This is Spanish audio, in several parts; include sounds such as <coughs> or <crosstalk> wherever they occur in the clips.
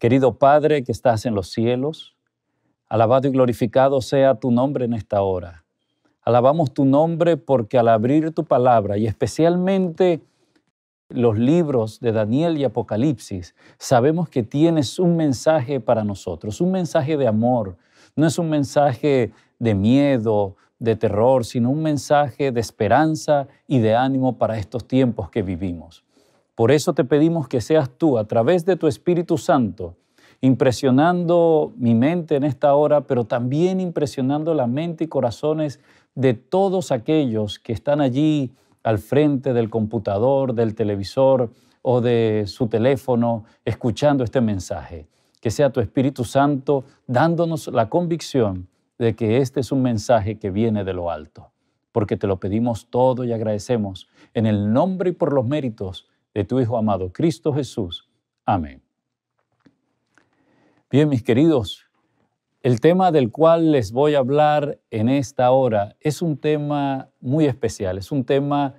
Querido Padre que estás en los cielos, alabado y glorificado sea tu nombre en esta hora. Alabamos tu nombre porque al abrir tu palabra y especialmente los libros de Daniel y Apocalipsis, sabemos que tienes un mensaje para nosotros, un mensaje de amor, no es un mensaje de miedo, de terror, sino un mensaje de esperanza y de ánimo para estos tiempos que vivimos. Por eso te pedimos que seas tú, a través de tu Espíritu Santo, impresionando mi mente en esta hora, pero también impresionando la mente y corazones de todos aquellos que están allí al frente del computador, del televisor o de su teléfono, escuchando este mensaje. Que sea tu Espíritu Santo dándonos la convicción de que este es un mensaje que viene de lo alto, porque te lo pedimos todo y agradecemos en el nombre y por los méritos de tu Hijo amado, Cristo Jesús. Amén. Bien, mis queridos, el tema del cual les voy a hablar en esta hora es un tema muy especial, es un tema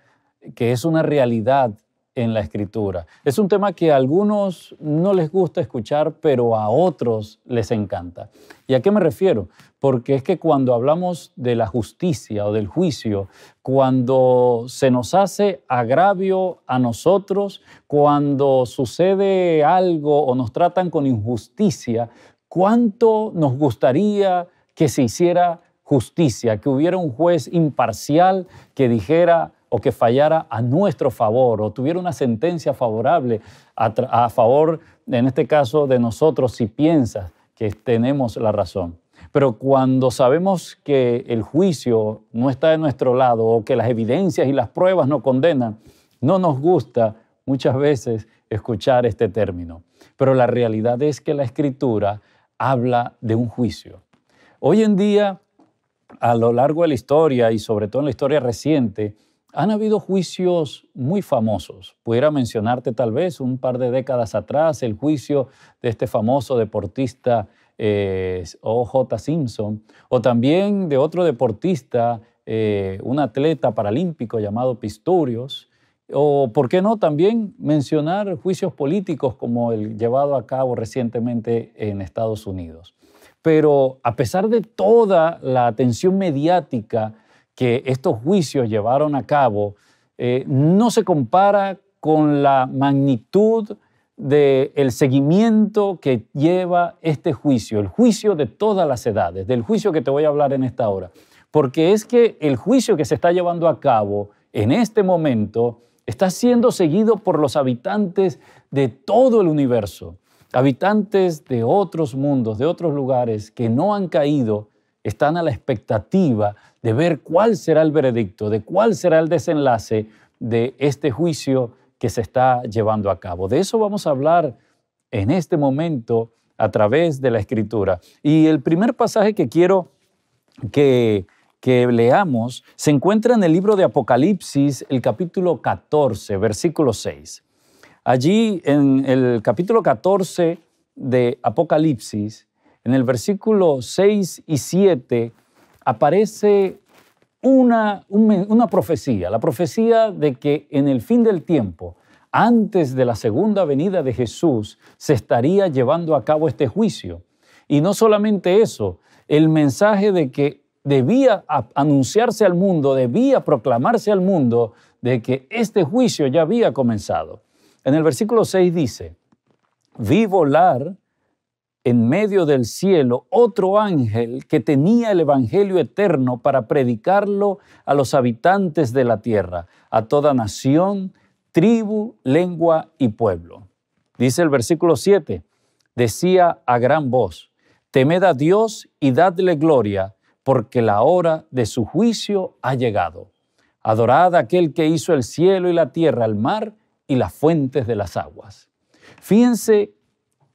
que es una realidad en la escritura. Es un tema que a algunos no les gusta escuchar, pero a otros les encanta. ¿Y a qué me refiero? Porque es que cuando hablamos de la justicia o del juicio, cuando se nos hace agravio a nosotros, cuando sucede algo o nos tratan con injusticia, ¿cuánto nos gustaría que se hiciera justicia, que hubiera un juez imparcial que dijera, o que fallara a nuestro favor o tuviera una sentencia favorable a, favor, en este caso, de nosotros si piensas que tenemos la razón. Pero cuando sabemos que el juicio no está de nuestro lado o que las evidencias y las pruebas no condenan, no nos gusta muchas veces escuchar este término. Pero la realidad es que la escritura habla de un juicio. Hoy en día, a lo largo de la historia y sobre todo en la historia reciente, han habido juicios muy famosos. Pudiera mencionarte tal vez un par de décadas atrás el juicio de este famoso deportista eh, O.J. Simpson, o también de otro deportista, eh, un atleta paralímpico llamado Pistorius, o por qué no también mencionar juicios políticos como el llevado a cabo recientemente en Estados Unidos. Pero a pesar de toda la atención mediática que estos juicios llevaron a cabo eh, no se compara con la magnitud del seguimiento que lleva este juicio, el juicio de todas las edades, del juicio que te voy a hablar en esta hora. Porque es que el juicio que se está llevando a cabo en este momento está siendo seguido por los habitantes de todo el universo, habitantes de otros mundos, de otros lugares que no han caído, están a la expectativa de ver cuál será el veredicto, de cuál será el desenlace de este juicio que se está llevando a cabo. De eso vamos a hablar en este momento a través de la escritura. Y el primer pasaje que quiero que, leamos se encuentra en el libro de Apocalipsis, el capítulo 14, versículo 6. Allí en el capítulo 14 de Apocalipsis, en el versículo 6 y 7, aparece una, una profecía, la profecía de que en el fin del tiempo, antes de la segunda venida de Jesús, se estaría llevando a cabo este juicio. Y no solamente eso, el mensaje de que debía anunciarse al mundo, debía proclamarse al mundo de que este juicio ya había comenzado. En el versículo 6 dice, vi volar en medio del cielo otro ángel que tenía el Evangelio eterno para predicarlo a los habitantes de la tierra, a toda nación, tribu, lengua y pueblo. Dice el versículo 7, decía a gran voz, temed a Dios y dadle gloria, porque la hora de su juicio ha llegado. Adorad a aquel que hizo el cielo y la tierra, el mar y las fuentes de las aguas. Fíjense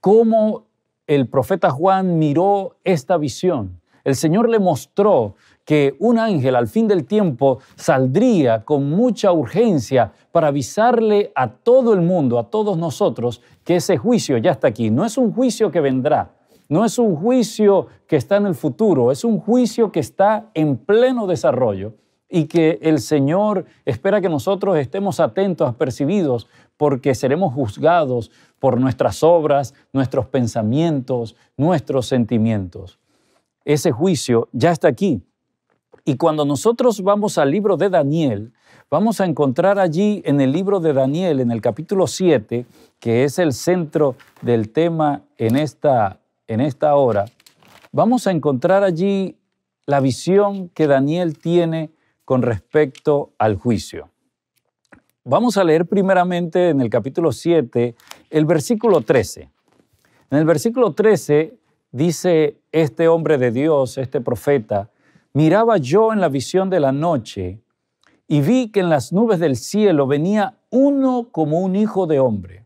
cómo el profeta Juan miró esta visión. El Señor le mostró que un ángel al fin del tiempo saldría con mucha urgencia para avisarle a todo el mundo, a todos nosotros, que ese juicio ya está aquí. No es un juicio que vendrá, no es un juicio que está en el futuro, es un juicio que está en pleno desarrollo y que el Señor espera que nosotros estemos atentos, apercibidos, porque seremos juzgados por nuestras obras, nuestros pensamientos, nuestros sentimientos. Ese juicio ya está aquí. Y cuando nosotros vamos al libro de Daniel, vamos a encontrar allí en el libro de Daniel, en el capítulo 7, que es el centro del tema en esta, en esta hora, vamos a encontrar allí la visión que Daniel tiene con respecto al juicio. Vamos a leer primeramente en el capítulo 7 el versículo 13. En el versículo 13 dice este hombre de Dios, este profeta, miraba yo en la visión de la noche y vi que en las nubes del cielo venía uno como un hijo de hombre.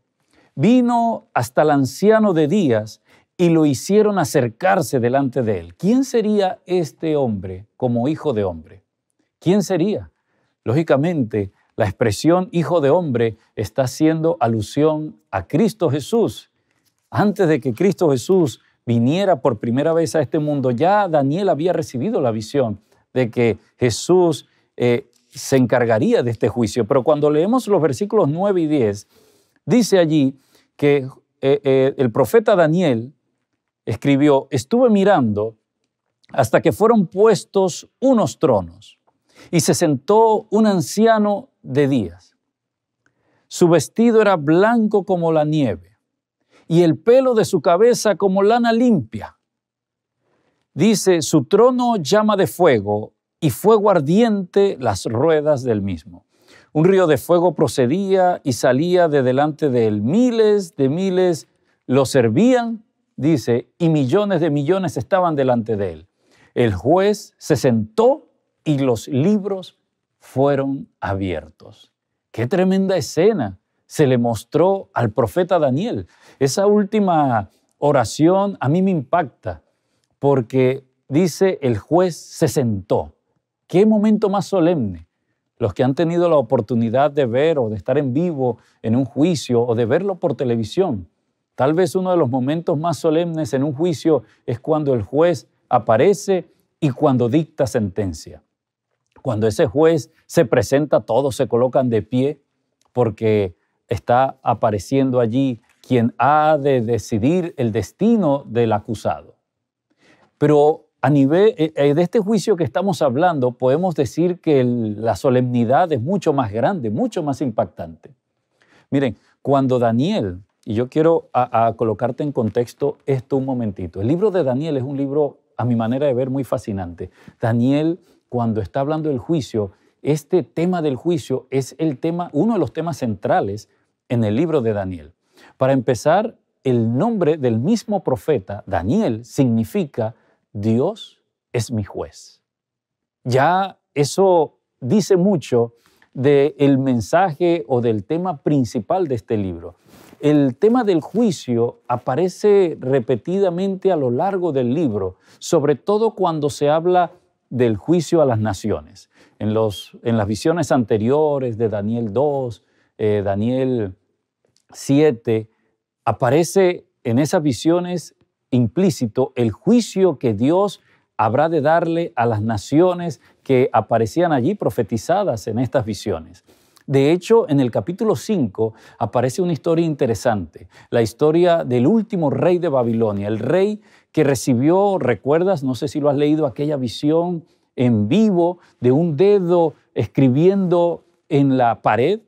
Vino hasta el anciano de días y lo hicieron acercarse delante de él. ¿Quién sería este hombre como hijo de hombre? ¿Quién sería? Lógicamente, la expresión hijo de hombre está haciendo alusión a Cristo Jesús. Antes de que Cristo Jesús viniera por primera vez a este mundo, ya Daniel había recibido la visión de que Jesús eh, se encargaría de este juicio. Pero cuando leemos los versículos 9 y 10, dice allí que eh, eh, el profeta Daniel escribió, estuve mirando hasta que fueron puestos unos tronos y se sentó un anciano de días. Su vestido era blanco como la nieve y el pelo de su cabeza como lana limpia. Dice, su trono llama de fuego y fuego ardiente las ruedas del mismo. Un río de fuego procedía y salía de delante de él. Miles de miles lo servían, dice, y millones de millones estaban delante de él. El juez se sentó y los libros fueron abiertos. Qué tremenda escena se le mostró al profeta Daniel. Esa última oración a mí me impacta porque dice, el juez se sentó. Qué momento más solemne. Los que han tenido la oportunidad de ver o de estar en vivo en un juicio o de verlo por televisión, tal vez uno de los momentos más solemnes en un juicio es cuando el juez aparece y cuando dicta sentencia. Cuando ese juez se presenta, todos se colocan de pie porque está apareciendo allí quien ha de decidir el destino del acusado. Pero a nivel eh, eh, de este juicio que estamos hablando, podemos decir que la solemnidad es mucho más grande, mucho más impactante. Miren, cuando Daniel, y yo quiero colocarte en contexto esto un momentito, el libro de Daniel es un libro, a mi manera de ver, muy fascinante. Daniel cuando está hablando del juicio, este tema del juicio es el tema, uno de los temas centrales en el libro de Daniel. Para empezar, el nombre del mismo profeta, Daniel, significa Dios es mi juez. Ya eso dice mucho del mensaje o del tema principal de este libro. El tema del juicio aparece repetidamente a lo largo del libro, sobre todo cuando se habla del juicio a las naciones. En, los, en las visiones anteriores de Daniel 2, eh, Daniel 7, aparece en esas visiones implícito el juicio que Dios habrá de darle a las naciones que aparecían allí profetizadas en estas visiones. De hecho, en el capítulo 5 aparece una historia interesante, la historia del último rey de Babilonia, el rey que recibió, recuerdas, no sé si lo has leído, aquella visión en vivo de un dedo escribiendo en la pared.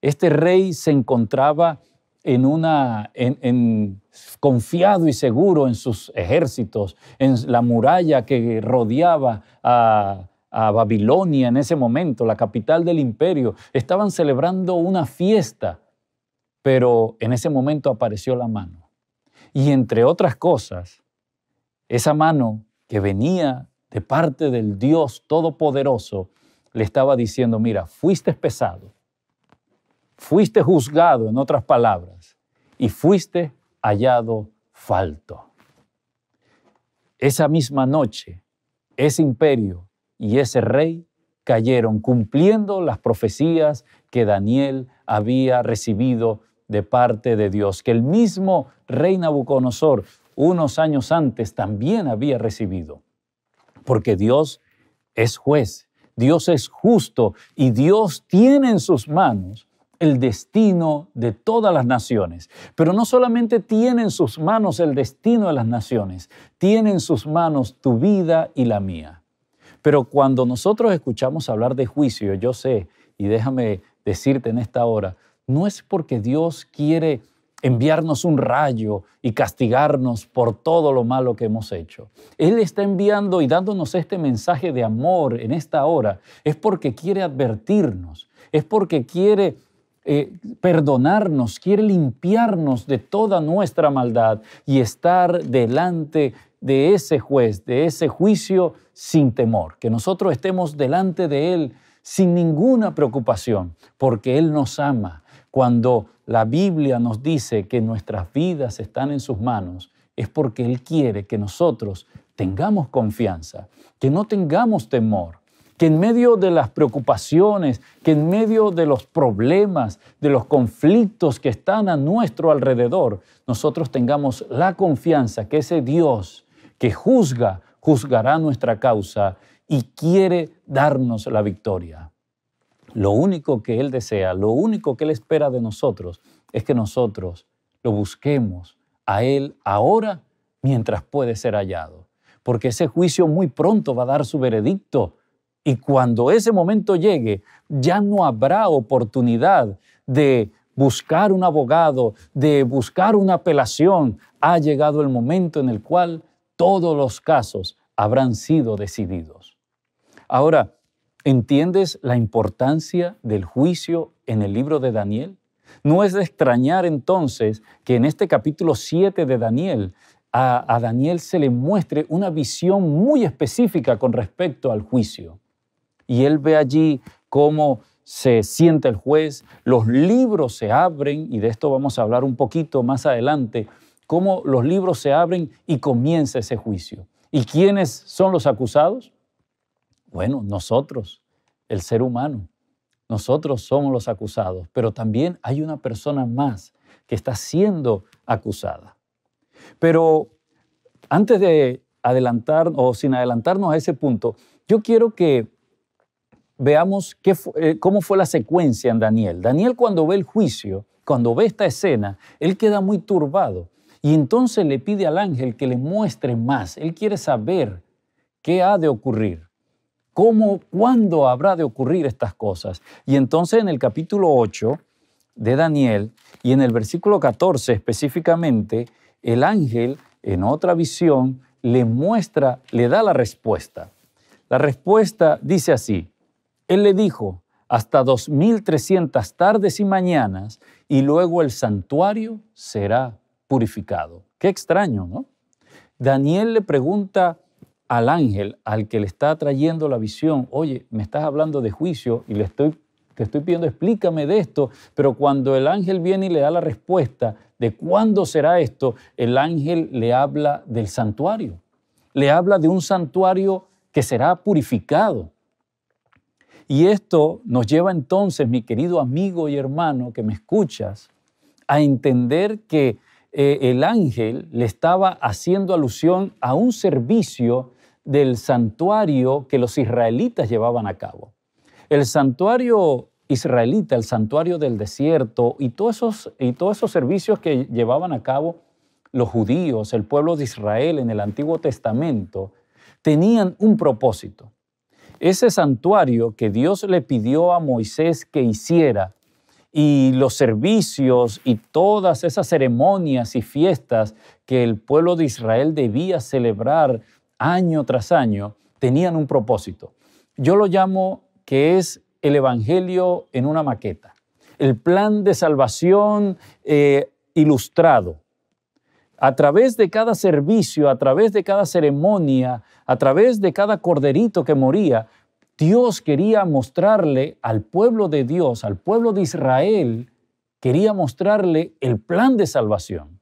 Este rey se encontraba en una, en, confiado y seguro en sus ejércitos, en la muralla que rodeaba a, a Babilonia en ese momento, la capital del imperio. Estaban celebrando una fiesta, pero en ese momento apareció la mano. Y entre otras cosas, esa mano que venía de parte del Dios Todopoderoso le estaba diciendo, mira, fuiste pesado, fuiste juzgado, en otras palabras, y fuiste hallado falto. Esa misma noche, ese imperio y ese rey cayeron cumpliendo las profecías que Daniel había recibido de parte de Dios, que el mismo rey Nabucodonosor unos años antes también había recibido. Porque Dios es juez, Dios es justo y Dios tiene en sus manos el destino de todas las naciones. Pero no solamente tiene en sus manos el destino de las naciones, tiene en sus manos tu vida y la mía. Pero cuando nosotros escuchamos hablar de juicio, yo sé, y déjame decirte en esta hora, no es porque Dios quiere enviarnos un rayo y castigarnos por todo lo malo que hemos hecho. Él está enviando y dándonos este mensaje de amor en esta hora. Es porque quiere advertirnos, es porque quiere eh, perdonarnos, quiere limpiarnos de toda nuestra maldad y estar delante de ese juez, de ese juicio sin temor, que nosotros estemos delante de Él sin ninguna preocupación, porque Él nos ama cuando la Biblia nos dice que nuestras vidas están en sus manos, es porque Él quiere que nosotros tengamos confianza, que no tengamos temor, que en medio de las preocupaciones, que en medio de los problemas, de los conflictos que están a nuestro alrededor, nosotros tengamos la confianza que ese Dios que juzga, juzgará nuestra causa y quiere darnos la victoria. Lo único que Él desea, lo único que Él espera de nosotros es que nosotros lo busquemos a Él ahora mientras puede ser hallado. Porque ese juicio muy pronto va a dar su veredicto y cuando ese momento llegue ya no habrá oportunidad de buscar un abogado, de buscar una apelación. Ha llegado el momento en el cual todos los casos habrán sido decididos. Ahora, ¿Entiendes la importancia del juicio en el libro de Daniel? No es de extrañar entonces que en este capítulo 7 de Daniel a, Daniel se le muestre una visión muy específica con respecto al juicio. Y él ve allí cómo se sienta el juez, los libros se abren, y de esto vamos a hablar un poquito más adelante, cómo los libros se abren y comienza ese juicio. ¿Y quiénes son los acusados? Bueno, nosotros, el ser humano, nosotros somos los acusados, pero también hay una persona más que está siendo acusada. Pero antes de adelantar o sin adelantarnos a ese punto, yo quiero que veamos eh, cómo fue la secuencia en Daniel. Daniel cuando ve el juicio, cuando ve esta escena, él queda muy turbado y entonces le pide al ángel que le muestre más. Él quiere saber qué ha de ocurrir. ¿Cómo, cuándo habrá de ocurrir estas cosas? Y entonces en el capítulo 8 de Daniel y en el versículo 14 específicamente, el ángel en otra visión le muestra, le da la respuesta. La respuesta dice así, él le dijo, hasta 2.300 tardes y mañanas, y luego el santuario será purificado. Qué extraño, ¿no? Daniel le pregunta al ángel, al que le está trayendo la visión, oye, me estás hablando de juicio y le estoy, te estoy pidiendo, explícame de esto, pero cuando el ángel viene y le da la respuesta de cuándo será esto, el ángel le habla del santuario, le habla de un santuario que será purificado. Y esto nos lleva entonces, mi querido amigo y hermano que me escuchas, a entender que eh, el ángel le estaba haciendo alusión a un servicio del santuario que los israelitas llevaban a cabo. El santuario israelita, el santuario del desierto y todos esos, y todos esos servicios que llevaban a cabo los judíos, el pueblo de Israel en el Antiguo Testamento, tenían un propósito. Ese santuario que Dios le pidió a Moisés que hiciera y los servicios y todas esas ceremonias y fiestas que el pueblo de Israel debía celebrar año tras año, tenían un propósito. Yo lo llamo que es el Evangelio en una maqueta, el plan de salvación eh, ilustrado. A través de cada servicio, a través de cada ceremonia, a través de cada corderito que moría, Dios quería mostrarle al pueblo de Dios, al pueblo de Israel, quería mostrarle el plan de salvación.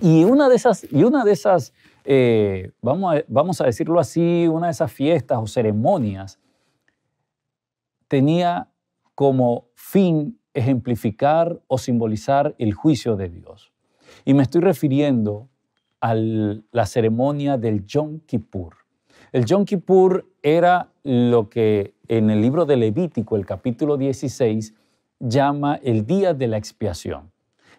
Y una de esas, y una de esas eh, vamos, a, vamos a decirlo así, una de esas fiestas o ceremonias tenía como fin ejemplificar o simbolizar el juicio de Dios. Y me estoy refiriendo a la ceremonia del Yom Kippur. El Yom Kippur era lo que en el libro de Levítico, el capítulo 16, llama el día de la expiación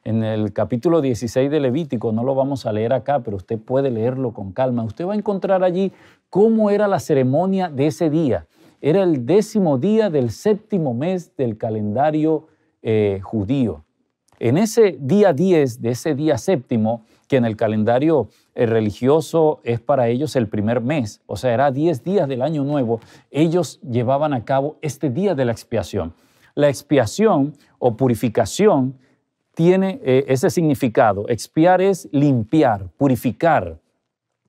en el capítulo 16 de Levítico, no lo vamos a leer acá, pero usted puede leerlo con calma. Usted va a encontrar allí cómo era la ceremonia de ese día. Era el décimo día del séptimo mes del calendario eh, judío. En ese día 10, de ese día séptimo, que en el calendario eh, religioso es para ellos el primer mes, o sea, era 10 días del año nuevo, ellos llevaban a cabo este día de la expiación. La expiación o purificación tiene eh, ese significado. Expiar es limpiar, purificar.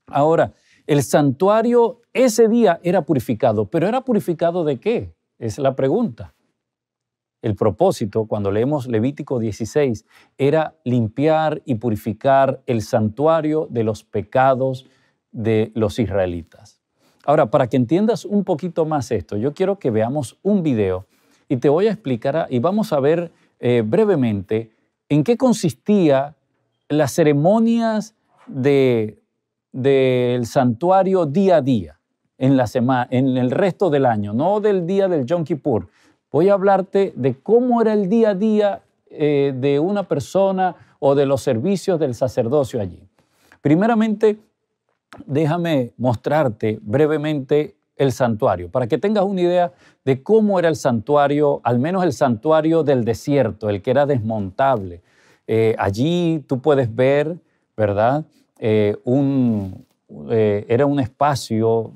Ahora, el santuario ese día era purificado, pero ¿era purificado de qué? Es la pregunta. El propósito, cuando leemos Levítico 16, era limpiar y purificar el santuario de los pecados de los israelitas. Ahora, para que entiendas un poquito más esto, yo quiero que veamos un video y te voy a explicar, y vamos a ver eh, brevemente en qué consistía las ceremonias del santuario día a día, en, la semana, en el resto del año, no del día del Yom Kippur. Voy a hablarte de cómo era el día a día eh, de una persona o de los servicios del sacerdocio allí. Primeramente, déjame mostrarte brevemente el santuario. Para que tengas una idea de cómo era el santuario, al menos el santuario del desierto, el que era desmontable. Eh, allí tú puedes ver, ¿verdad? Eh, un, eh, era un espacio,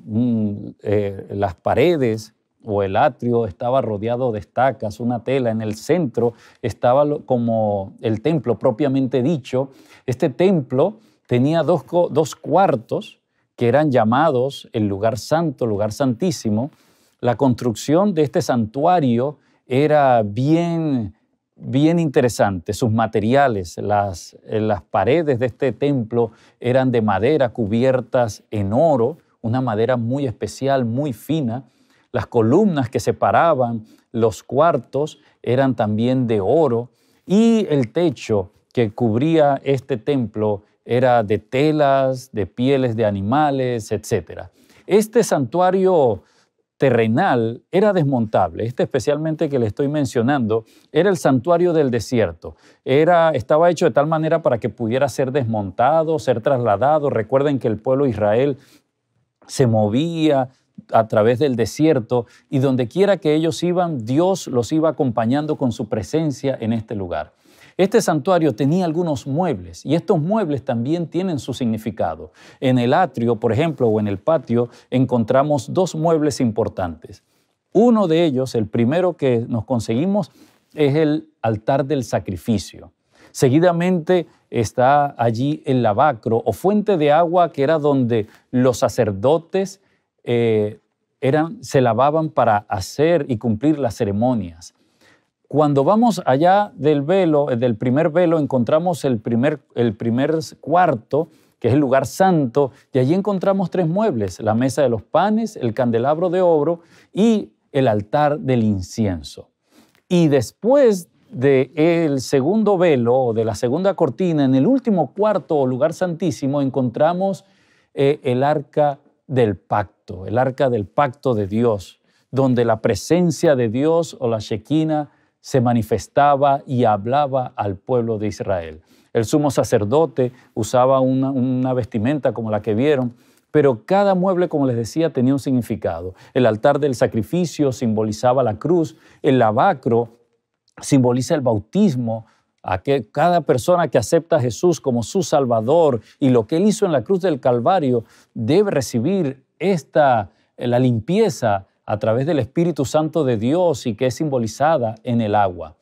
las paredes o el atrio estaba rodeado de estacas, una tela. En el centro estaba como el templo propiamente dicho. Este templo tenía dos, dos cuartos que eran llamados el lugar santo, lugar santísimo, la construcción de este santuario era bien, bien interesante. Sus materiales, las, las paredes de este templo eran de madera cubiertas en oro, una madera muy especial, muy fina. Las columnas que separaban los cuartos eran también de oro y el techo que cubría este templo era de telas, de pieles de animales, etc. Este santuario terrenal era desmontable. Este especialmente que le estoy mencionando era el santuario del desierto. Era, estaba hecho de tal manera para que pudiera ser desmontado, ser trasladado. Recuerden que el pueblo Israel se movía a través del desierto y donde que ellos iban, Dios los iba acompañando con su presencia en este lugar. Este santuario tenía algunos muebles y estos muebles también tienen su significado. En el atrio, por ejemplo, o en el patio, encontramos dos muebles importantes. Uno de ellos, el primero que nos conseguimos, es el altar del sacrificio. Seguidamente está allí el lavacro o fuente de agua que era donde los sacerdotes eh, se lavaban para hacer y cumplir las ceremonias. Cuando vamos allá del velo, eh, del primer velo, encontramos el primer, el primer cuarto, que es el lugar santo, y allí encontramos tres muebles, la mesa de los panes, el candelabro de oro y el altar del incienso. Y después del segundo velo o de la segunda cortina, en el último cuarto o lugar santísimo, encontramos eh, el arca del pacto, el arca del pacto de Dios, donde la presencia de Dios o la Shekinah se manifestaba y hablaba al pueblo de Israel. El sumo sacerdote usaba una, vestimenta como la que vieron, pero cada mueble, como les decía, tenía un significado. El altar del sacrificio simbolizaba la cruz, el lavacro simboliza el bautismo, a que cada persona que acepta a Jesús como su Salvador y lo que Él hizo en la cruz del Calvario debe recibir esta, la limpieza a través del Espíritu Santo de Dios y que es simbolizada en el agua.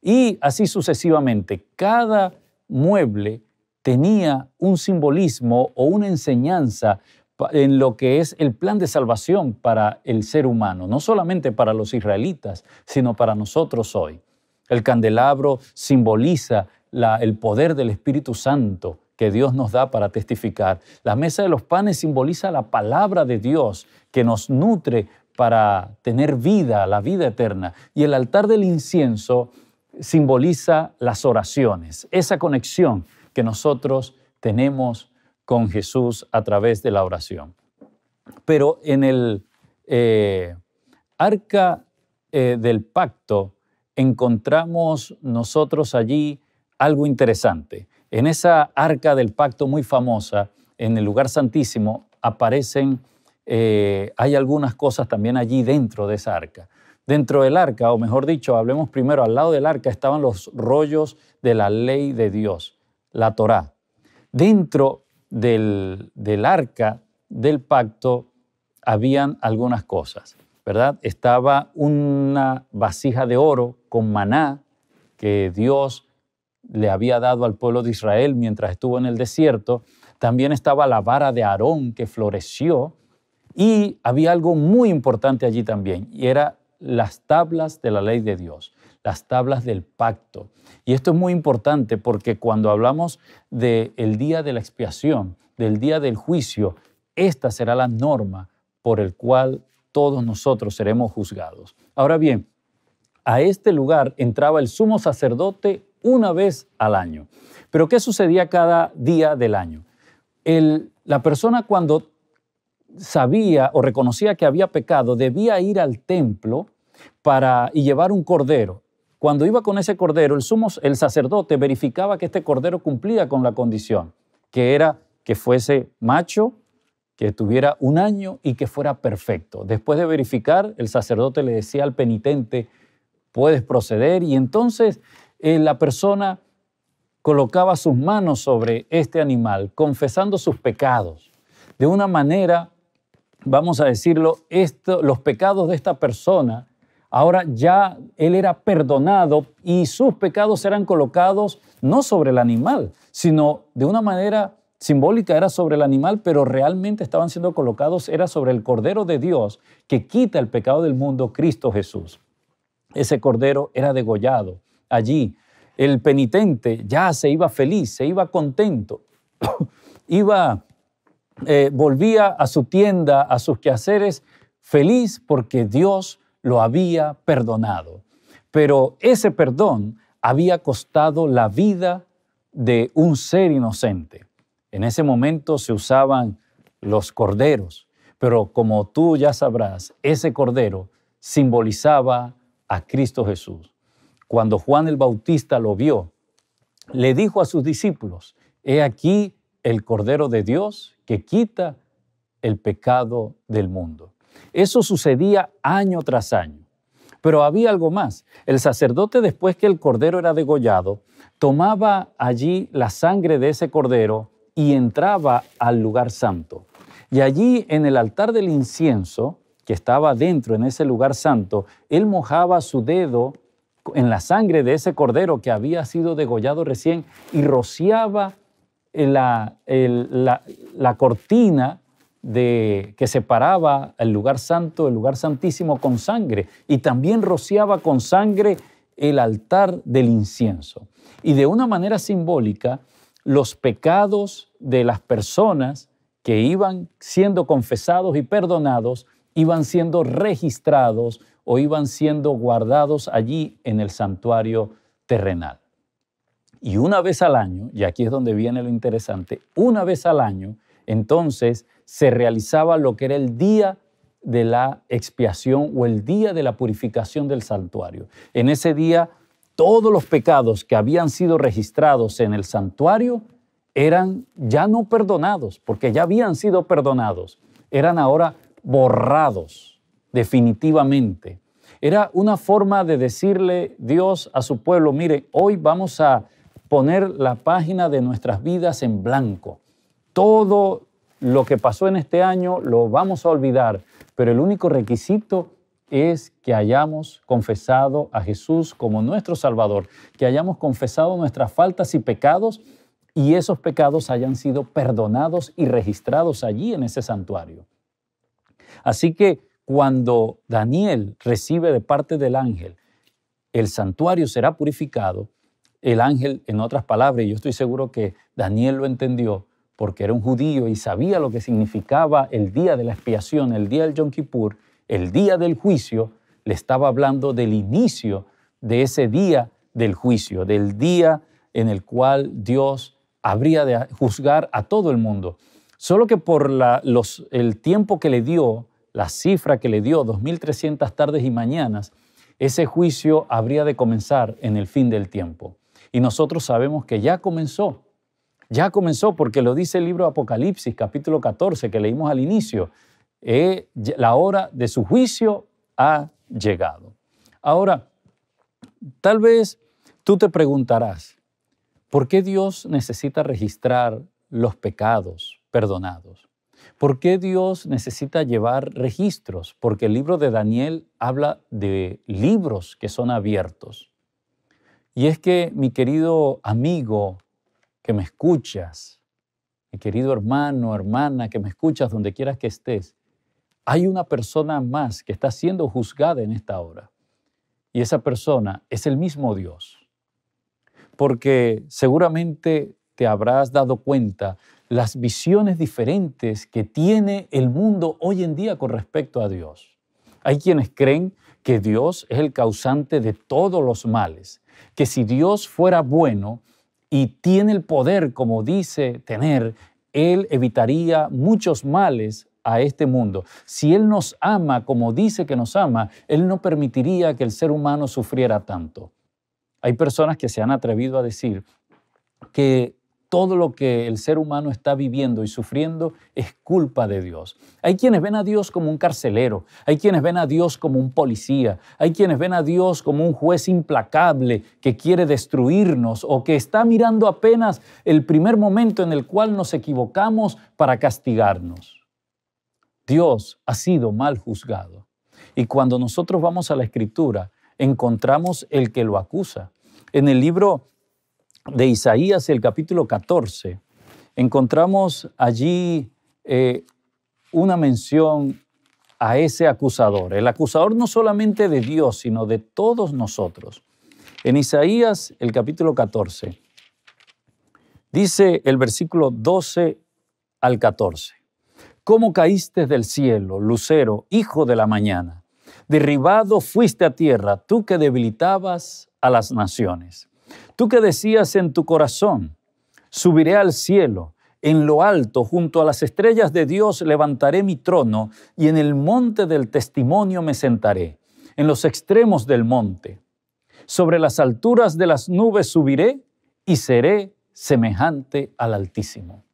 Y así sucesivamente, cada mueble tenía un simbolismo o una enseñanza en lo que es el plan de salvación para el ser humano, no solamente para los israelitas, sino para nosotros hoy. El candelabro simboliza el poder del Espíritu Santo que Dios nos da para testificar. La mesa de los panes simboliza la palabra de Dios que nos nutre para tener vida, la vida eterna. Y el altar del incienso simboliza las oraciones, esa conexión que nosotros tenemos con Jesús a través de la oración. Pero en el eh, arca eh, del pacto encontramos nosotros allí algo interesante. En esa arca del pacto muy famosa, en el lugar santísimo, aparecen eh, hay algunas cosas también allí dentro de esa arca. Dentro del arca, o mejor dicho, hablemos primero, al lado del arca estaban los rollos de la ley de Dios, la Torá. Dentro del, del arca del pacto habían algunas cosas, ¿verdad? Estaba una vasija de oro con maná que Dios le había dado al pueblo de Israel mientras estuvo en el desierto. También estaba la vara de Aarón que floreció, y había algo muy importante allí también, y era las tablas de la ley de Dios, las tablas del pacto. Y esto es muy importante porque cuando hablamos del día de la expiación, del día del juicio, esta será la norma por el cual todos nosotros seremos juzgados. Ahora bien, a este lugar entraba el sumo sacerdote una vez al año. Pero ¿qué sucedía cada día del año? la persona cuando sabía o reconocía que había pecado, debía ir al templo para, y llevar un cordero. Cuando iba con ese cordero, el, sumo, el sacerdote verificaba que este cordero cumplía con la condición, que era que fuese macho, que tuviera un año y que fuera perfecto. Después de verificar, el sacerdote le decía al penitente, puedes proceder, y entonces eh, la persona colocaba sus manos sobre este animal, confesando sus pecados, de una manera vamos a decirlo, los pecados de esta persona, ahora ya él era perdonado y sus pecados eran colocados no sobre el animal, sino de una manera simbólica era sobre el animal, pero realmente estaban siendo colocados, era sobre el Cordero de Dios que quita el pecado del mundo, Cristo Jesús. Ese Cordero era degollado allí. El penitente ya se iba feliz, se iba contento, <coughs> iba eh, volvía a su tienda, a sus quehaceres, feliz porque Dios lo había perdonado. Pero ese perdón había costado la vida de un ser inocente. En ese momento se usaban los corderos, pero como tú ya sabrás, ese cordero simbolizaba a Cristo Jesús. Cuando Juan el Bautista lo vio, le dijo a sus discípulos, he aquí el Cordero de Dios que quita el pecado del mundo. Eso sucedía año tras año. Pero había algo más. El sacerdote, después que el cordero era degollado, tomaba allí la sangre de ese cordero y entraba al lugar santo. Y allí en el altar del incienso, que estaba dentro en ese lugar santo, él mojaba su dedo en la sangre de ese cordero que había sido degollado recién y rociaba la, la cortina de, que separaba el lugar santo, el lugar santísimo con sangre, y también rociaba con sangre el altar del incienso. Y de una manera simbólica, los pecados de las personas que iban siendo confesados y perdonados, iban siendo registrados o iban siendo guardados allí en el santuario terrenal. Y una vez al año, y aquí es donde viene lo interesante, una vez al año, entonces se realizaba lo que era el día de la expiación o el día de la purificación del santuario. En ese día, todos los pecados que habían sido registrados en el santuario eran ya no perdonados, porque ya habían sido perdonados, eran ahora borrados definitivamente. Era una forma de decirle Dios a su pueblo, mire, hoy vamos a poner la página de nuestras vidas en blanco. Todo lo que pasó en este año lo vamos a olvidar, pero el único requisito es que hayamos confesado a Jesús como nuestro Salvador, que hayamos confesado nuestras faltas y pecados y esos pecados hayan sido perdonados y registrados allí en ese santuario. Así que cuando Daniel recibe de parte del ángel, el santuario será purificado, el ángel, en otras palabras, y yo estoy seguro que Daniel lo entendió porque era un judío y sabía lo que significaba el día de la expiación, el día del Yom Kippur, el día del juicio, le estaba hablando del inicio de ese día del juicio, del día en el cual Dios habría de juzgar a todo el mundo. Solo que por los, el tiempo que le dio, la cifra que le dio, 2.300 tardes y mañanas, ese juicio habría de comenzar en el fin del tiempo. Y nosotros sabemos que ya comenzó. Ya comenzó porque lo dice el libro Apocalipsis, capítulo 14, que leímos al inicio. Eh, la hora de su juicio ha llegado. Ahora, tal vez tú te preguntarás, ¿por qué Dios necesita registrar los pecados perdonados? ¿Por qué Dios necesita llevar registros? Porque el libro de Daniel habla de libros que son abiertos. Y es que, mi querido amigo que me escuchas, mi querido hermano, hermana que me escuchas donde quieras que estés, hay una persona más que está siendo juzgada en esta hora. Y esa persona es el mismo Dios. Porque seguramente te habrás dado cuenta las visiones diferentes que tiene el mundo hoy en día con respecto a Dios. Hay quienes creen que Dios es el causante de todos los males que si Dios fuera bueno y tiene el poder como dice tener, Él evitaría muchos males a este mundo. Si Él nos ama como dice que nos ama, Él no permitiría que el ser humano sufriera tanto. Hay personas que se han atrevido a decir que todo lo que el ser humano está viviendo y sufriendo es culpa de Dios. Hay quienes ven a Dios como un carcelero, hay quienes ven a Dios como un policía, hay quienes ven a Dios como un juez implacable que quiere destruirnos o que está mirando apenas el primer momento en el cual nos equivocamos para castigarnos. Dios ha sido mal juzgado. Y cuando nosotros vamos a la Escritura, encontramos el que lo acusa. En el libro de Isaías, el capítulo 14, encontramos allí eh, una mención a ese acusador, el acusador no solamente de Dios, sino de todos nosotros. En Isaías, el capítulo 14, dice el versículo 12 al 14, ¿Cómo caíste del cielo, lucero, hijo de la mañana? Derribado fuiste a tierra, tú que debilitabas a las naciones. Tú que decías en tu corazón, subiré al cielo, en lo alto, junto a las estrellas de Dios, levantaré mi trono, y en el monte del testimonio me sentaré, en los extremos del monte. Sobre las alturas de las nubes subiré y seré semejante al Altísimo.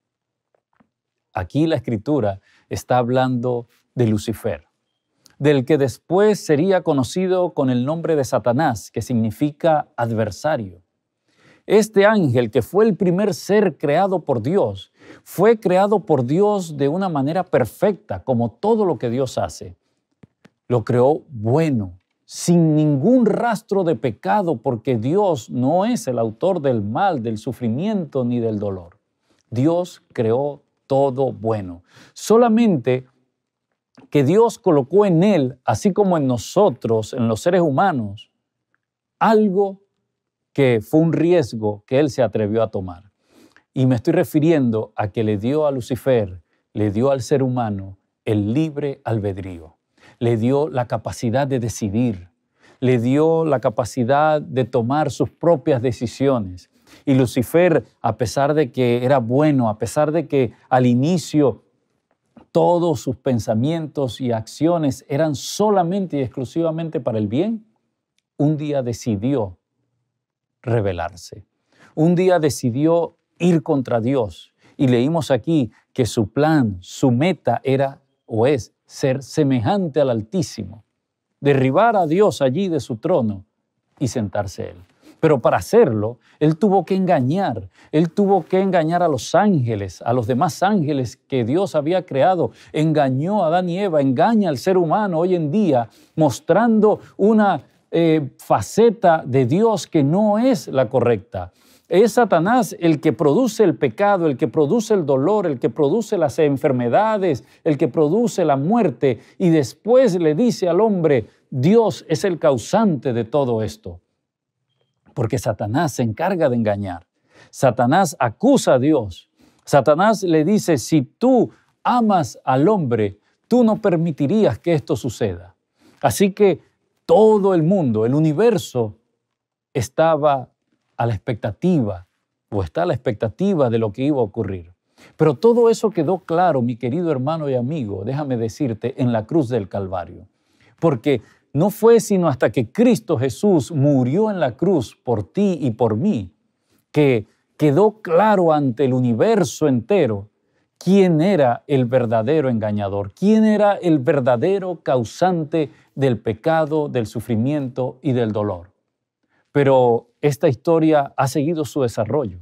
Aquí la escritura está hablando de Lucifer, del que después sería conocido con el nombre de Satanás, que significa adversario. Este ángel, que fue el primer ser creado por Dios, fue creado por Dios de una manera perfecta, como todo lo que Dios hace. Lo creó bueno, sin ningún rastro de pecado, porque Dios no es el autor del mal, del sufrimiento ni del dolor. Dios creó todo bueno. Solamente que Dios colocó en él, así como en nosotros, en los seres humanos, algo que fue un riesgo que él se atrevió a tomar. Y me estoy refiriendo a que le dio a Lucifer, le dio al ser humano el libre albedrío, le dio la capacidad de decidir, le dio la capacidad de tomar sus propias decisiones. Y Lucifer, a pesar de que era bueno, a pesar de que al inicio todos sus pensamientos y acciones eran solamente y exclusivamente para el bien, un día decidió rebelarse. Un día decidió ir contra Dios y leímos aquí que su plan, su meta era o es ser semejante al Altísimo, derribar a Dios allí de su trono y sentarse él. Pero para hacerlo, él tuvo que engañar, él tuvo que engañar a los ángeles, a los demás ángeles que Dios había creado, engañó a Adán y Eva, engaña al ser humano hoy en día, mostrando una eh, faceta de Dios que no es la correcta. Es Satanás el que produce el pecado, el que produce el dolor, el que produce las enfermedades, el que produce la muerte y después le dice al hombre, Dios es el causante de todo esto. Porque Satanás se encarga de engañar. Satanás acusa a Dios. Satanás le dice, si tú amas al hombre, tú no permitirías que esto suceda. Así que todo el mundo, el universo, estaba a la expectativa o está a la expectativa de lo que iba a ocurrir. Pero todo eso quedó claro, mi querido hermano y amigo, déjame decirte, en la cruz del Calvario. Porque no fue sino hasta que Cristo Jesús murió en la cruz por ti y por mí, que quedó claro ante el universo entero quién era el verdadero engañador, quién era el verdadero causante del pecado, del sufrimiento y del dolor. Pero esta historia ha seguido su desarrollo.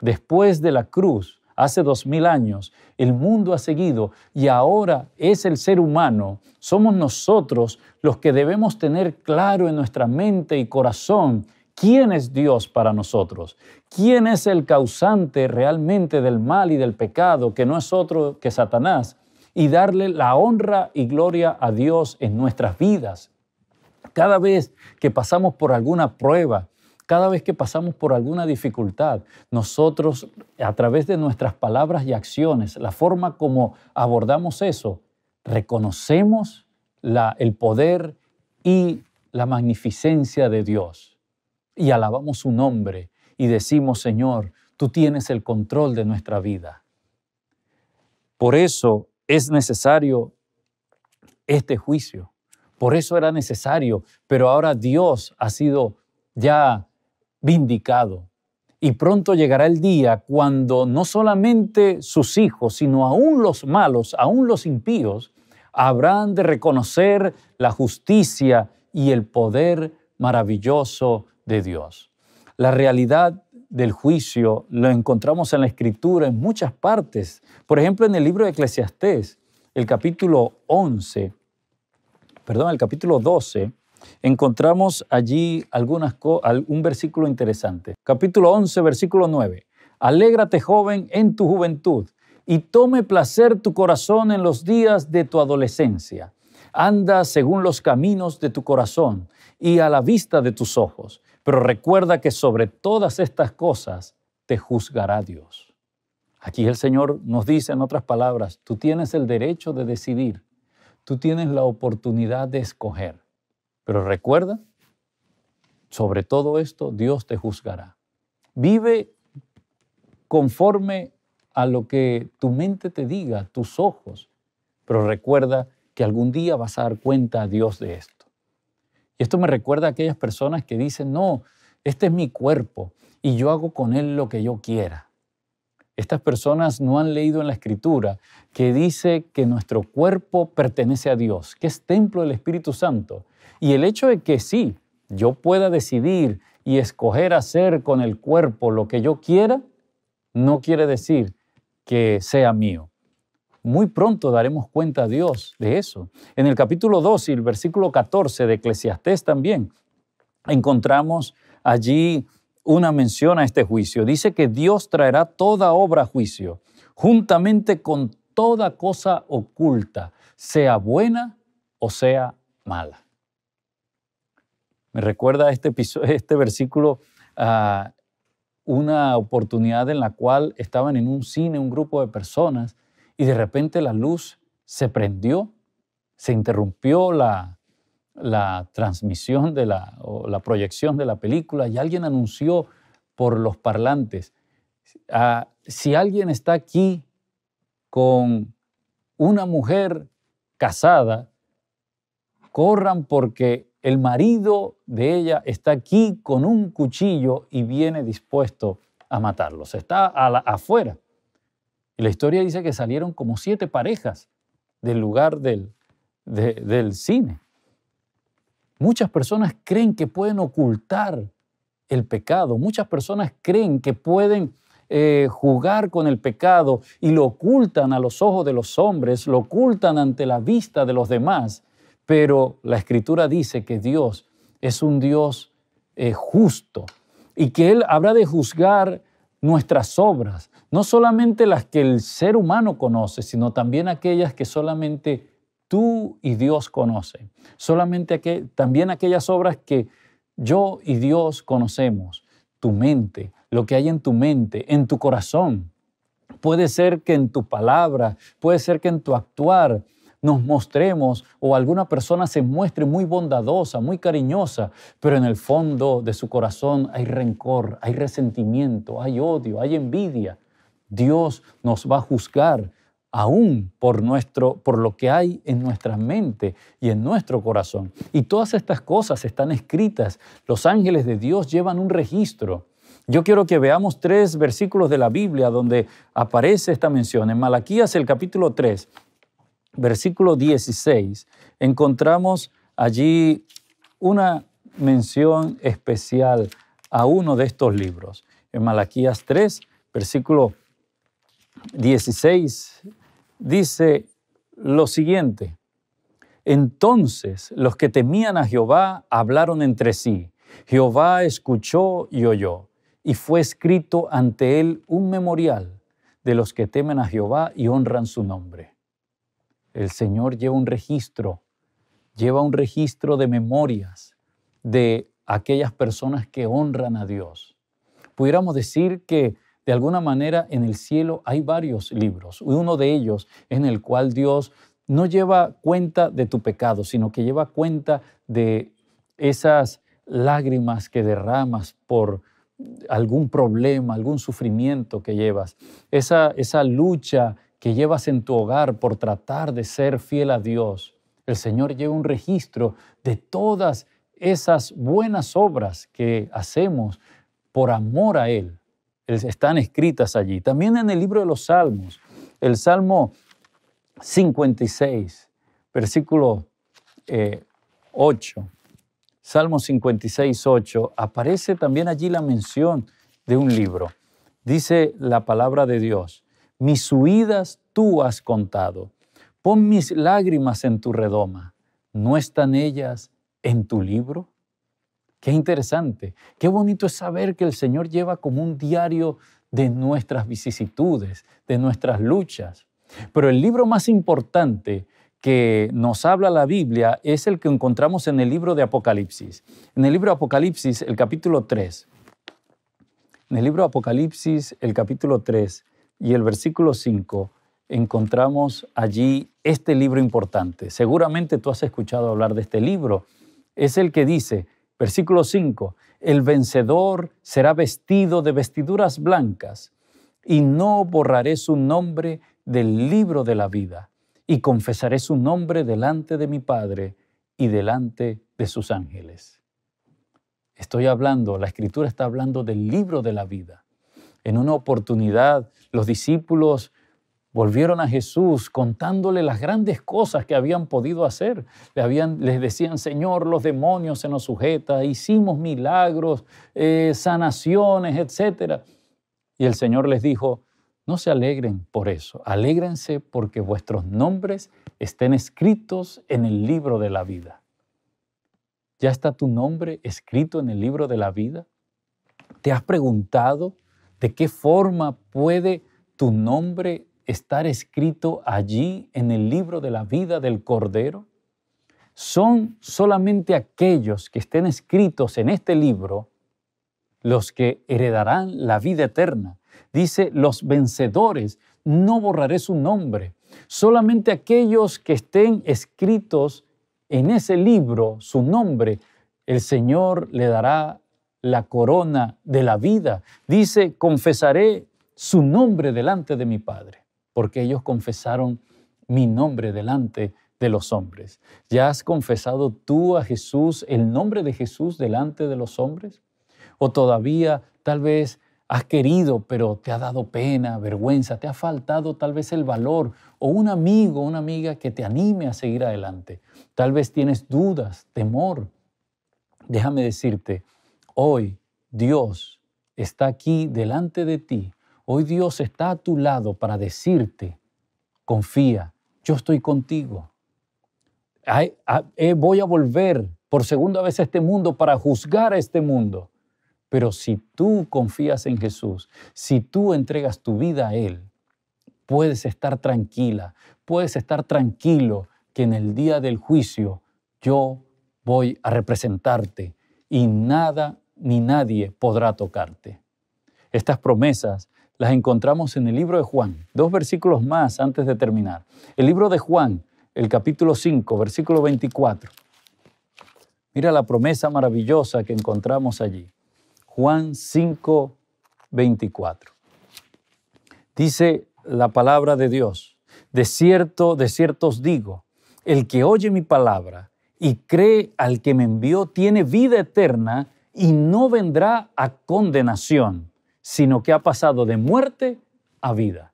Después de la cruz, hace dos mil años, el mundo ha seguido y ahora es el ser humano, somos nosotros los que debemos tener claro en nuestra mente y corazón ¿Quién es Dios para nosotros? ¿Quién es el causante realmente del mal y del pecado, que no es otro que Satanás? Y darle la honra y gloria a Dios en nuestras vidas. Cada vez que pasamos por alguna prueba, cada vez que pasamos por alguna dificultad, nosotros a través de nuestras palabras y acciones, la forma como abordamos eso, reconocemos el poder y la magnificencia de Dios y alabamos su nombre y decimos, Señor, tú tienes el control de nuestra vida. Por eso es necesario este juicio. Por eso era necesario, pero ahora Dios ha sido ya vindicado. Y pronto llegará el día cuando no solamente sus hijos, sino aún los malos, aún los impíos, habrán de reconocer la justicia y el poder maravilloso de Dios. La realidad del juicio lo encontramos en la Escritura en muchas partes. Por ejemplo, en el libro de Eclesiastés, el capítulo 11, perdón, el capítulo 12, encontramos allí algunas, un versículo interesante. Capítulo 11, versículo 9. Alégrate joven en tu juventud y tome placer tu corazón en los días de tu adolescencia. Anda según los caminos de tu corazón y a la vista de tus ojos pero recuerda que sobre todas estas cosas te juzgará Dios. Aquí el Señor nos dice en otras palabras, tú tienes el derecho de decidir, tú tienes la oportunidad de escoger. Pero recuerda, sobre todo esto Dios te juzgará. Vive conforme a lo que tu mente te diga, tus ojos, pero recuerda que algún día vas a dar cuenta a Dios de esto. Y esto me recuerda a aquellas personas que dicen, no, este es mi cuerpo y yo hago con él lo que yo quiera. Estas personas no han leído en la escritura que dice que nuestro cuerpo pertenece a Dios, que es templo del Espíritu Santo. Y el hecho de que sí, yo pueda decidir y escoger hacer con el cuerpo lo que yo quiera, no quiere decir que sea mío. Muy pronto daremos cuenta a Dios de eso. En el capítulo 2 y el versículo 14 de Eclesiastés también encontramos allí una mención a este juicio. Dice que Dios traerá toda obra a juicio, juntamente con toda cosa oculta, sea buena o sea mala. Me recuerda este, este versículo a una oportunidad en la cual estaban en un cine un grupo de personas y de repente la luz se prendió, se interrumpió la, transmisión de la, o la proyección de la película y alguien anunció por los parlantes, ah, si alguien está aquí con una mujer casada, corran porque el marido de ella está aquí con un cuchillo y viene dispuesto a matarlos, está afuera. Y la historia dice que salieron como siete parejas del lugar del, del cine. Muchas personas creen que pueden ocultar el pecado, muchas personas creen que pueden eh, jugar con el pecado y lo ocultan a los ojos de los hombres, lo ocultan ante la vista de los demás, pero la escritura dice que Dios es un Dios eh, justo y que Él habrá de juzgar nuestras obras, no solamente las que el ser humano conoce, sino también aquellas que solamente tú y Dios conocen, solamente también aquellas obras que yo y Dios conocemos, tu mente, lo que hay en tu mente, en tu corazón. Puede ser que en tu palabra, puede ser que en tu actuar, nos mostremos o alguna persona se muestre muy bondadosa, muy cariñosa, pero en el fondo de su corazón hay rencor, hay resentimiento, hay odio, hay envidia. Dios nos va a juzgar aún por, nuestro, por lo que hay en nuestra mente y en nuestro corazón. Y todas estas cosas están escritas. Los ángeles de Dios llevan un registro. Yo quiero que veamos tres versículos de la Biblia donde aparece esta mención. En Malaquías el capítulo 3, versículo 16, encontramos allí una mención especial a uno de estos libros. En Malaquías 3, versículo 16, dice lo siguiente. Entonces los que temían a Jehová hablaron entre sí. Jehová escuchó y oyó, y fue escrito ante él un memorial de los que temen a Jehová y honran su nombre. El Señor lleva un registro, lleva un registro de memorias de aquellas personas que honran a Dios. Pudiéramos decir que de alguna manera en el cielo hay varios libros, uno de ellos en el cual Dios no lleva cuenta de tu pecado, sino que lleva cuenta de esas lágrimas que derramas por algún problema, algún sufrimiento que llevas, esa, esa lucha que llevas en tu hogar por tratar de ser fiel a Dios, el Señor lleva un registro de todas esas buenas obras que hacemos por amor a Él. Están escritas allí. También en el libro de los Salmos, el Salmo 56, versículo 8. Eh, Salmo 56, 8, aparece también allí la mención de un libro. Dice la palabra de Dios, mis huidas tú has contado. Pon mis lágrimas en tu redoma. ¿No están ellas en tu libro? Qué interesante, qué bonito es saber que el Señor lleva como un diario de nuestras vicisitudes, de nuestras luchas. Pero el libro más importante que nos habla la Biblia es el que encontramos en el libro de Apocalipsis. En el libro de Apocalipsis, el capítulo 3. En el libro de Apocalipsis, el capítulo 3, y el versículo 5 encontramos allí este libro importante. Seguramente tú has escuchado hablar de este libro. Es el que dice, versículo 5, el vencedor será vestido de vestiduras blancas y no borraré su nombre del libro de la vida y confesaré su nombre delante de mi Padre y delante de sus ángeles. Estoy hablando, la escritura está hablando del libro de la vida. En una oportunidad los discípulos volvieron a Jesús contándole las grandes cosas que habían podido hacer. Le habían, les decían, Señor, los demonios se nos sujetan, hicimos milagros, eh, sanaciones, etc. Y el Señor les dijo, no se alegren por eso, alégrense porque vuestros nombres estén escritos en el libro de la vida. ¿Ya está tu nombre escrito en el libro de la vida? ¿Te has preguntado ¿De qué forma puede tu nombre estar escrito allí en el libro de la vida del Cordero? Son solamente aquellos que estén escritos en este libro los que heredarán la vida eterna. Dice, los vencedores, no borraré su nombre. Solamente aquellos que estén escritos en ese libro, su nombre, el Señor le dará la corona de la vida. Dice, confesaré su nombre delante de mi Padre, porque ellos confesaron mi nombre delante de los hombres. ¿Ya has confesado tú a Jesús, el nombre de Jesús delante de los hombres? ¿O todavía tal vez has querido, pero te ha dado pena, vergüenza, te ha faltado tal vez el valor o un amigo, una amiga que te anime a seguir adelante? Tal vez tienes dudas, temor. Déjame decirte, Hoy Dios está aquí delante de ti. Hoy Dios está a tu lado para decirte, confía, yo estoy contigo. Ah, eh, voy a volver por segunda vez a este mundo para juzgar a este mundo. Pero si tú confías en Jesús, si tú entregas tu vida a Él, puedes estar tranquila, puedes estar tranquilo que en el día del juicio yo voy a representarte y nada ni nadie podrá tocarte. Estas promesas las encontramos en el libro de Juan, dos versículos más antes de terminar. El libro de Juan, el capítulo 5, versículo 24. Mira la promesa maravillosa que encontramos allí. Juan 5, 24. Dice la palabra de Dios, de cierto, de cierto os digo, el que oye mi palabra y cree al que me envió tiene vida eterna y no vendrá a condenación, sino que ha pasado de muerte a vida.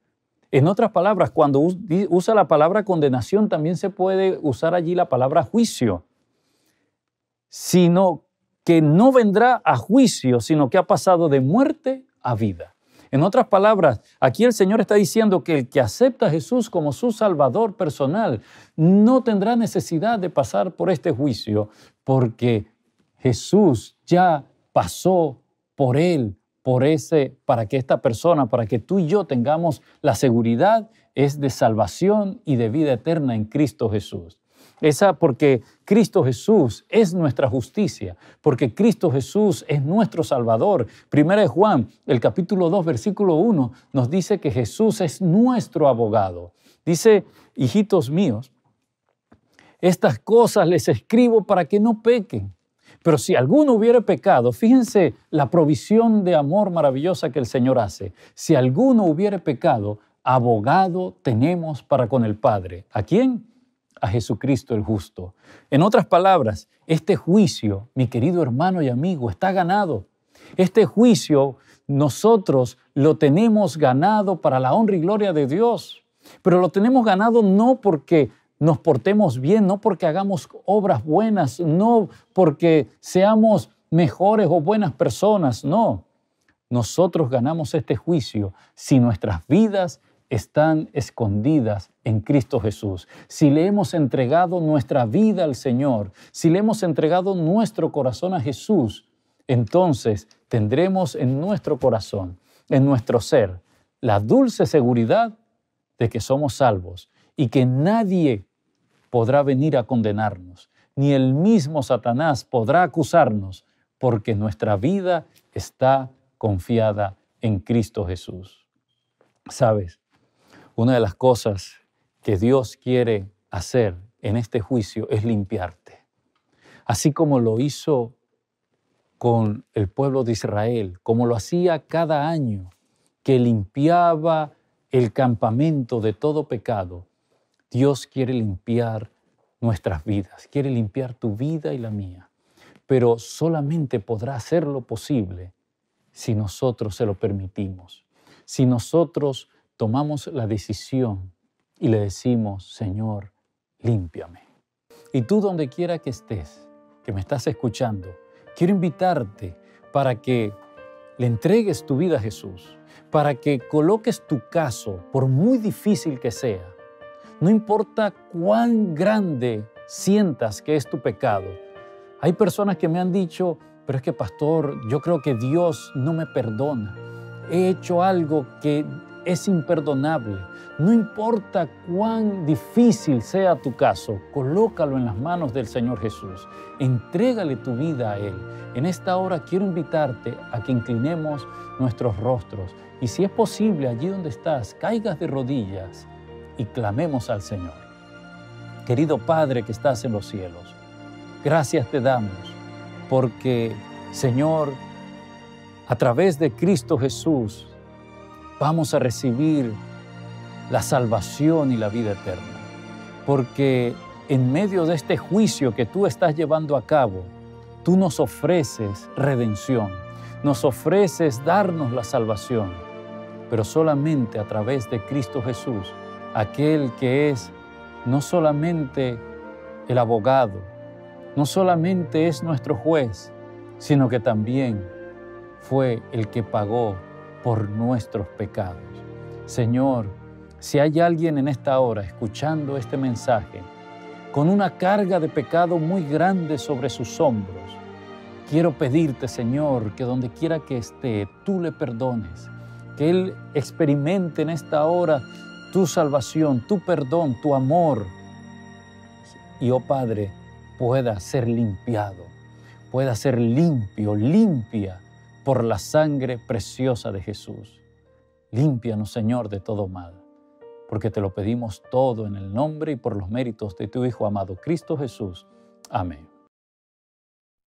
En otras palabras, cuando usa la palabra condenación, también se puede usar allí la palabra juicio, sino que no vendrá a juicio, sino que ha pasado de muerte a vida. En otras palabras, aquí el Señor está diciendo que el que acepta a Jesús como su Salvador personal no tendrá necesidad de pasar por este juicio, porque Jesús ya pasó por él, por ese, para que esta persona, para que tú y yo tengamos la seguridad, es de salvación y de vida eterna en Cristo Jesús. Esa porque Cristo Jesús es nuestra justicia, porque Cristo Jesús es nuestro Salvador. Primera de Juan, el capítulo 2, versículo 1, nos dice que Jesús es nuestro abogado. Dice, hijitos míos, estas cosas les escribo para que no pequen. Pero si alguno hubiere pecado, fíjense la provisión de amor maravillosa que el Señor hace. Si alguno hubiere pecado, abogado tenemos para con el Padre. ¿A quién? A Jesucristo el justo. En otras palabras, este juicio, mi querido hermano y amigo, está ganado. Este juicio nosotros lo tenemos ganado para la honra y gloria de Dios. Pero lo tenemos ganado no porque nos portemos bien, no porque hagamos obras buenas, no porque seamos mejores o buenas personas, no. Nosotros ganamos este juicio si nuestras vidas están escondidas en Cristo Jesús, si le hemos entregado nuestra vida al Señor, si le hemos entregado nuestro corazón a Jesús, entonces tendremos en nuestro corazón, en nuestro ser, la dulce seguridad de que somos salvos y que nadie podrá venir a condenarnos, ni el mismo Satanás podrá acusarnos, porque nuestra vida está confiada en Cristo Jesús. Sabes, una de las cosas que Dios quiere hacer en este juicio es limpiarte. Así como lo hizo con el pueblo de Israel, como lo hacía cada año, que limpiaba el campamento de todo pecado, Dios quiere limpiar nuestras vidas, quiere limpiar tu vida y la mía, pero solamente podrá hacerlo posible si nosotros se lo permitimos, si nosotros tomamos la decisión y le decimos, Señor, límpiame. Y tú donde quiera que estés, que me estás escuchando, quiero invitarte para que le entregues tu vida a Jesús, para que coloques tu caso, por muy difícil que sea, no importa cuán grande sientas que es tu pecado. Hay personas que me han dicho, pero es que pastor, yo creo que Dios no me perdona. He hecho algo que es imperdonable. No importa cuán difícil sea tu caso, colócalo en las manos del Señor Jesús. Entrégale tu vida a Él. En esta hora quiero invitarte a que inclinemos nuestros rostros y si es posible, allí donde estás, caigas de rodillas y clamemos al Señor. Querido Padre que estás en los cielos, gracias te damos porque, Señor, a través de Cristo Jesús vamos a recibir la salvación y la vida eterna. Porque en medio de este juicio que tú estás llevando a cabo, tú nos ofreces redención, nos ofreces darnos la salvación, pero solamente a través de Cristo Jesús aquel que es no solamente el abogado, no solamente es nuestro juez, sino que también fue el que pagó por nuestros pecados. Señor, si hay alguien en esta hora escuchando este mensaje, con una carga de pecado muy grande sobre sus hombros, quiero pedirte, Señor, que donde quiera que esté, tú le perdones, que Él experimente en esta hora tu salvación, tu perdón, tu amor. Y oh Padre, pueda ser limpiado, pueda ser limpio, limpia por la sangre preciosa de Jesús. Límpianos, Señor, de todo mal, porque te lo pedimos todo en el nombre y por los méritos de tu Hijo amado Cristo Jesús. Amén.